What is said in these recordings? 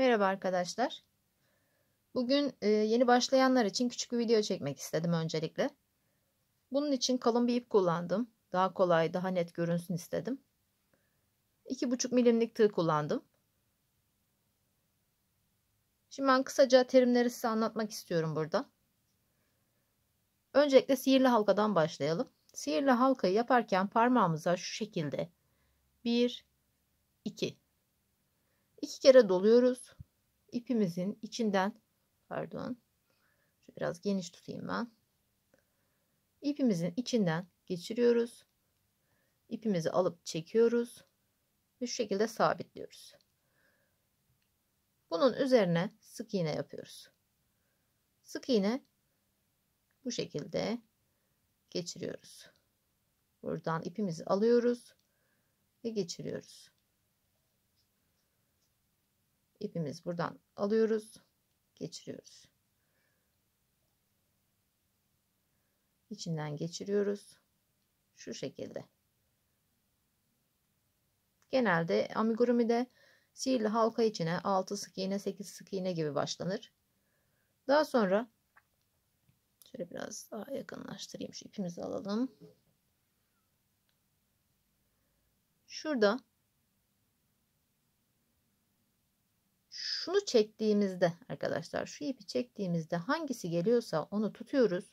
Merhaba arkadaşlar. Bugün e, yeni başlayanlar için küçük bir video çekmek istedim öncelikle. Bunun için kalın bir ip kullandım. Daha kolay, daha net görünsün istedim. 2,5 milimlik tığ kullandım. Şimdi ben kısaca terimleri size anlatmak istiyorum burada. Öncelikle sihirli halkadan başlayalım. Sihirli halkayı yaparken parmağımıza şu şekilde 1 2 İki kere doluyoruz. ipimizin içinden pardon biraz geniş tutayım ben. ipimizin içinden geçiriyoruz. ipimizi alıp çekiyoruz. Ve şu şekilde sabitliyoruz. Bunun üzerine sık iğne yapıyoruz. Sık iğne bu şekilde geçiriyoruz. Buradan ipimizi alıyoruz ve geçiriyoruz. İpimiz buradan alıyoruz. Geçiriyoruz. içinden geçiriyoruz. Şu şekilde. Genelde amigurumi de sihirli halka içine 6 sık iğne 8 sık iğne gibi başlanır. Daha sonra şöyle biraz daha yakınlaştırayım şu ipimizi alalım. Şurada şunu çektiğimizde arkadaşlar şu ipi çektiğimizde hangisi geliyorsa onu tutuyoruz.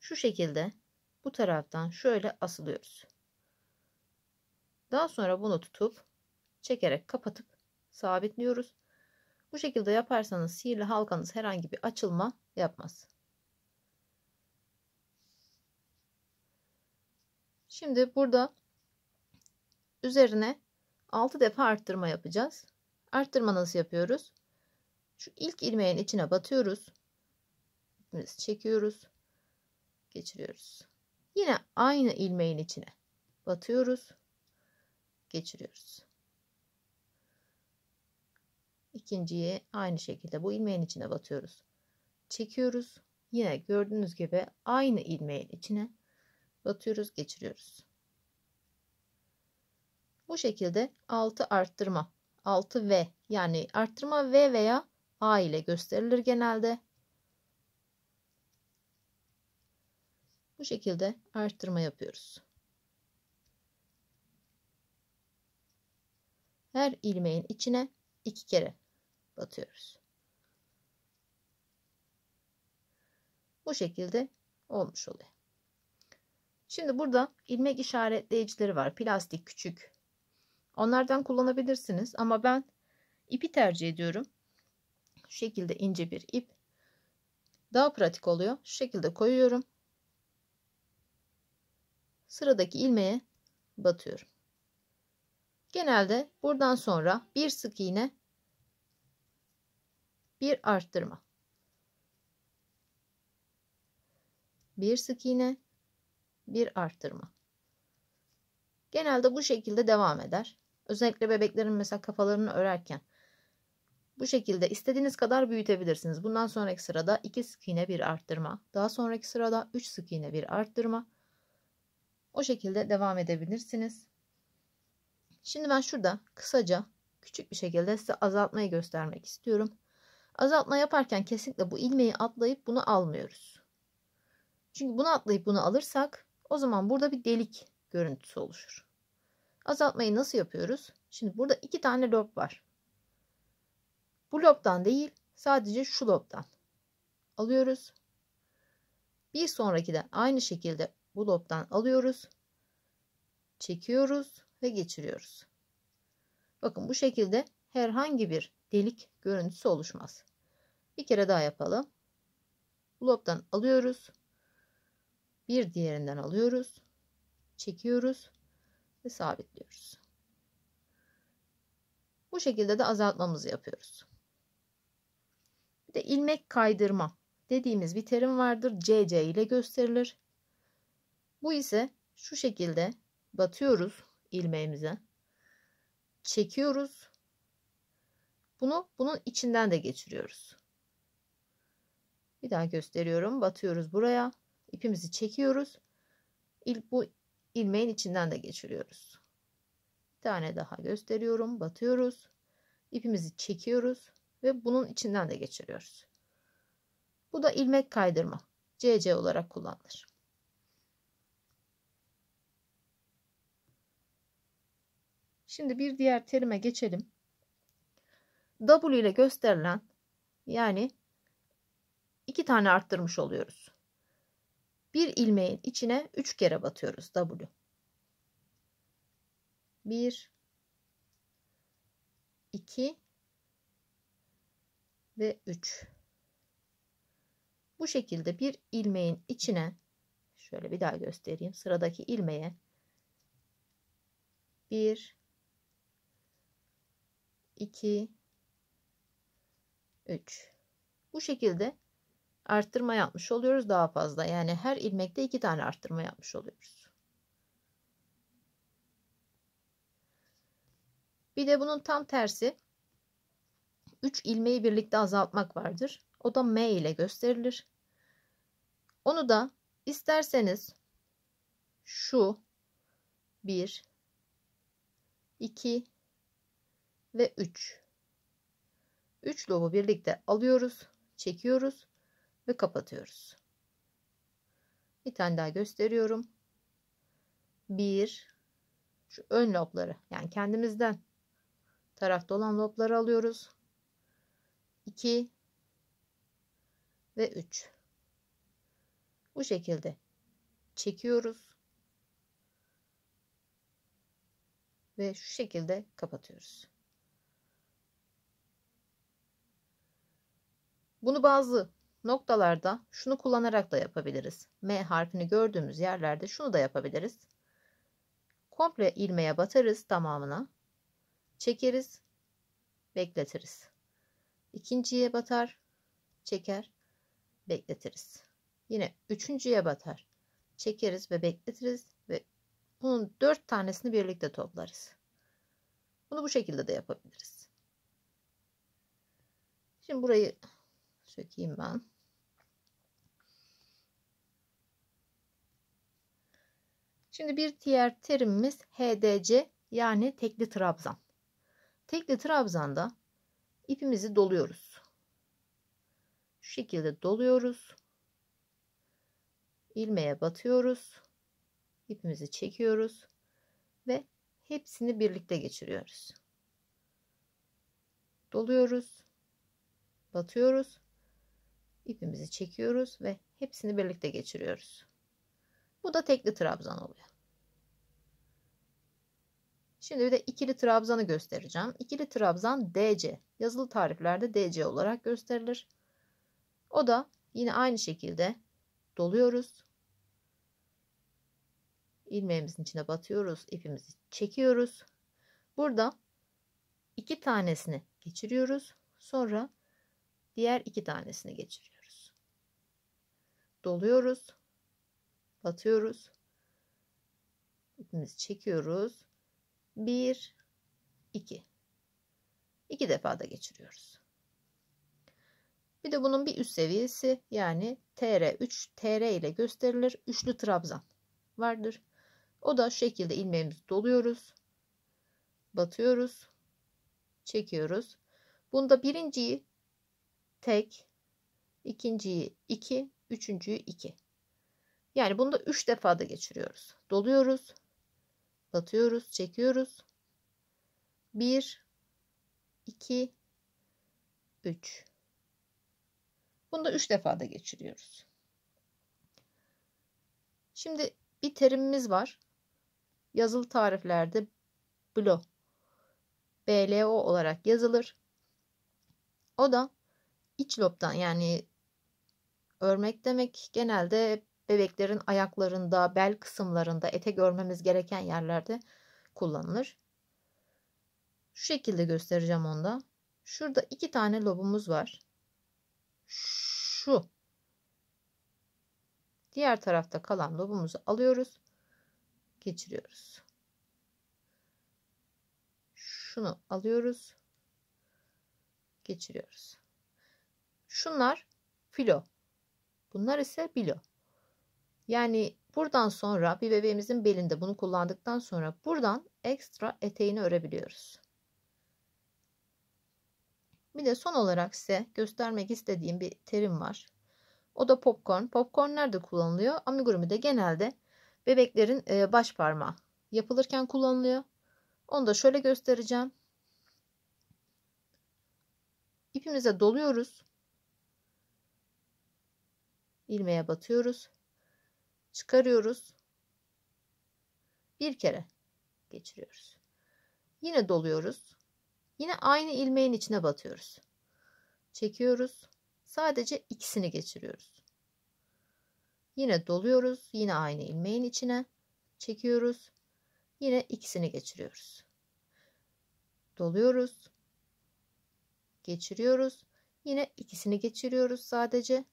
Şu şekilde bu taraftan şöyle asılıyoruz. Daha sonra bunu tutup çekerek kapatıp sabitliyoruz. Bu şekilde yaparsanız sihirli halkanız herhangi bir açılma yapmaz. Şimdi burada üzerine 6 defa arttırma yapacağız. Arttırma nasıl yapıyoruz? Şu ilk ilmeğin içine batıyoruz. İpimizi çekiyoruz. Geçiriyoruz. Yine aynı ilmeğin içine batıyoruz. Geçiriyoruz. İkinciyi aynı şekilde bu ilmeğin içine batıyoruz. Çekiyoruz. Yine gördüğünüz gibi aynı ilmeğin içine batıyoruz, geçiriyoruz. Bu şekilde 6 arttırma 6 V yani arttırma V veya A ile gösterilir genelde. Bu şekilde arttırma yapıyoruz. Her ilmeğin içine iki kere batıyoruz. Bu şekilde olmuş oluyor. Şimdi burada ilmek işaretleyicileri var. Plastik küçük, Onlardan kullanabilirsiniz ama ben ipi tercih ediyorum. Şu şekilde ince bir ip. Daha pratik oluyor. Şu şekilde koyuyorum. Sıradaki ilmeğe batıyorum. Genelde buradan sonra bir sık iğne bir arttırma. Bir sık iğne bir arttırma. Genelde bu şekilde devam eder. Özellikle bebeklerin mesela kafalarını örerken. Bu şekilde istediğiniz kadar büyütebilirsiniz. Bundan sonraki sırada 2 sık iğne bir arttırma. Daha sonraki sırada 3 sık iğne bir arttırma. O şekilde devam edebilirsiniz. Şimdi ben şurada kısaca küçük bir şekilde size azaltmayı göstermek istiyorum. Azaltma yaparken kesinlikle bu ilmeği atlayıp bunu almıyoruz. Çünkü bunu atlayıp bunu alırsak o zaman burada bir delik görüntüsü oluşur. Azaltmayı nasıl yapıyoruz? Şimdi burada iki tane lob var. Bu lobdan değil sadece şu lobdan alıyoruz. Bir sonrakiden aynı şekilde bu lobdan alıyoruz. Çekiyoruz ve geçiriyoruz. Bakın bu şekilde herhangi bir delik görüntüsü oluşmaz. Bir kere daha yapalım. Bu lobdan alıyoruz. Bir diğerinden alıyoruz çekiyoruz ve sabitliyoruz. Bu şekilde de azaltmamızı yapıyoruz. Bir de ilmek kaydırma dediğimiz bir terim vardır. CC ile gösterilir. Bu ise şu şekilde batıyoruz ilmeğimize. Çekiyoruz. Bunu bunun içinden de geçiriyoruz. Bir daha gösteriyorum. Batıyoruz buraya. İpimizi çekiyoruz. İl, bu ilmeğin içinden de geçiriyoruz. Bir tane daha gösteriyorum. Batıyoruz. İpimizi çekiyoruz ve bunun içinden de geçiriyoruz. Bu da ilmek kaydırma. CC olarak kullanılır. Şimdi bir diğer terime geçelim. W ile gösterilen yani iki tane arttırmış oluyoruz. Bir ilmeğin içine 3 kere batıyoruz W. 1 2 ve 3. Bu şekilde bir ilmeğin içine şöyle bir daha göstereyim. Sıradaki ilmeğe 1 2 3 bu şekilde arttırma yapmış oluyoruz daha fazla. Yani her ilmekte iki tane arttırma yapmış oluyoruz. Bir de bunun tam tersi 3 ilmeği birlikte azaltmak vardır. O da M ile gösterilir. Onu da isterseniz şu 1 2 ve 3 3 lobu birlikte alıyoruz, çekiyoruz ve kapatıyoruz. Bir tane daha gösteriyorum. Bir, şu ön lobları yani kendimizden tarafta olan lobları alıyoruz. İki ve üç. Bu şekilde çekiyoruz. Ve şu şekilde kapatıyoruz. Bunu bazı Noktalarda şunu kullanarak da yapabiliriz. M harfini gördüğümüz yerlerde şunu da yapabiliriz. Komple ilmeğe batarız tamamına. Çekeriz, bekletiriz. İkinciye batar, çeker, bekletiriz. Yine üçüncüye batar, çekeriz ve bekletiriz ve bunun dört tanesini birlikte toplarız. Bunu bu şekilde de yapabiliriz. Şimdi burayı çökeyim ben. Şimdi bir diğer terimimiz HDC yani tekli trabzan. Tekli trabzanda ipimizi doluyoruz. Şu şekilde doluyoruz. Ilmeğe batıyoruz. İpimizi çekiyoruz ve hepsini birlikte geçiriyoruz. Doluyoruz. Batıyoruz ipimizi çekiyoruz ve hepsini birlikte geçiriyoruz. Bu da tekli trabzan oluyor. Şimdi bir de ikili trabzanı göstereceğim. İkili trabzan DC. Yazılı tariflerde DC olarak gösterilir. O da yine aynı şekilde doluyoruz. Ilmeğimizin içine batıyoruz. ipimizi çekiyoruz. Burada iki tanesini geçiriyoruz. Sonra Diğer iki tanesini geçiriyoruz. Doluyoruz. Batıyoruz. İpimizi çekiyoruz. Bir, iki, 2 defa da geçiriyoruz. Bir de bunun bir üst seviyesi yani TR3 TR ile gösterilir. Üçlü trabzan vardır. O da şu şekilde ilmeğimizi doluyoruz. Batıyoruz. Çekiyoruz. Bunda birinciyi tek, ikinciyi 2, üçüncüyü 2. Yani bunu da 3 defa da geçiriyoruz. Doluyoruz, batıyoruz, çekiyoruz. 1, 2, 3. Bunu da 3 defa da geçiriyoruz. Şimdi bir terimimiz var. Yazılı tariflerde blo, BLO olarak yazılır. O da iç lobdan yani örmek demek genelde bebeklerin ayaklarında, bel kısımlarında, ete görmemiz gereken yerlerde kullanılır. Şu şekilde göstereceğim onda. Şurada iki tane lobumuz var. Şu. Diğer tarafta kalan lobumuzu alıyoruz. Geçiriyoruz. Şunu alıyoruz. Geçiriyoruz. Şunlar filo. Bunlar ise bilo. Yani buradan sonra bir bebeğimizin belinde bunu kullandıktan sonra buradan ekstra eteğini örebiliyoruz. Bir de son olarak size göstermek istediğim bir terim var. O da popcorn. Popcorn nerede kullanılıyor? Amigurumi de genelde bebeklerin e, baş parmağı yapılırken kullanılıyor. Onu da şöyle göstereceğim. İpimize doluyoruz ilmeğe batıyoruz. Çıkarıyoruz. Bir kere geçiriyoruz. Yine doluyoruz. Yine aynı ilmeğin içine batıyoruz. Çekiyoruz. Sadece ikisini geçiriyoruz. Yine doluyoruz. Yine aynı ilmeğin içine çekiyoruz. Yine ikisini geçiriyoruz. Doluyoruz. Geçiriyoruz. Yine ikisini geçiriyoruz sadece.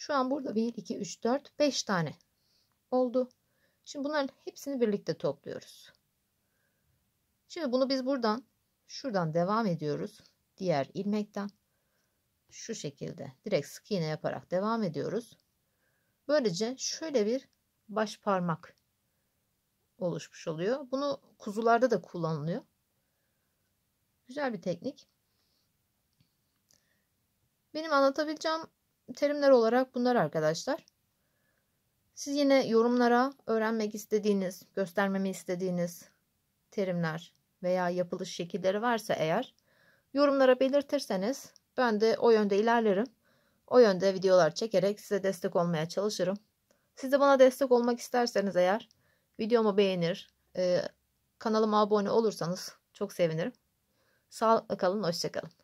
Şu an burada 1, 2, 3, 4, 5 tane oldu. Şimdi bunların hepsini birlikte topluyoruz. Şimdi bunu biz buradan şuradan devam ediyoruz. Diğer ilmekten şu şekilde direkt sık iğne yaparak devam ediyoruz. Böylece şöyle bir baş parmak oluşmuş oluyor. Bunu kuzularda da kullanılıyor. Güzel bir teknik. Benim anlatabileceğim terimler olarak bunlar arkadaşlar. Siz yine yorumlara öğrenmek istediğiniz, göstermemi istediğiniz terimler veya yapılış şekilleri varsa eğer yorumlara belirtirseniz ben de o yönde ilerlerim. O yönde videolar çekerek size destek olmaya çalışırım. Siz de bana destek olmak isterseniz eğer videomu beğenir, e, kanalıma abone olursanız çok sevinirim. Sağlıkla kalın, hoşçakalın.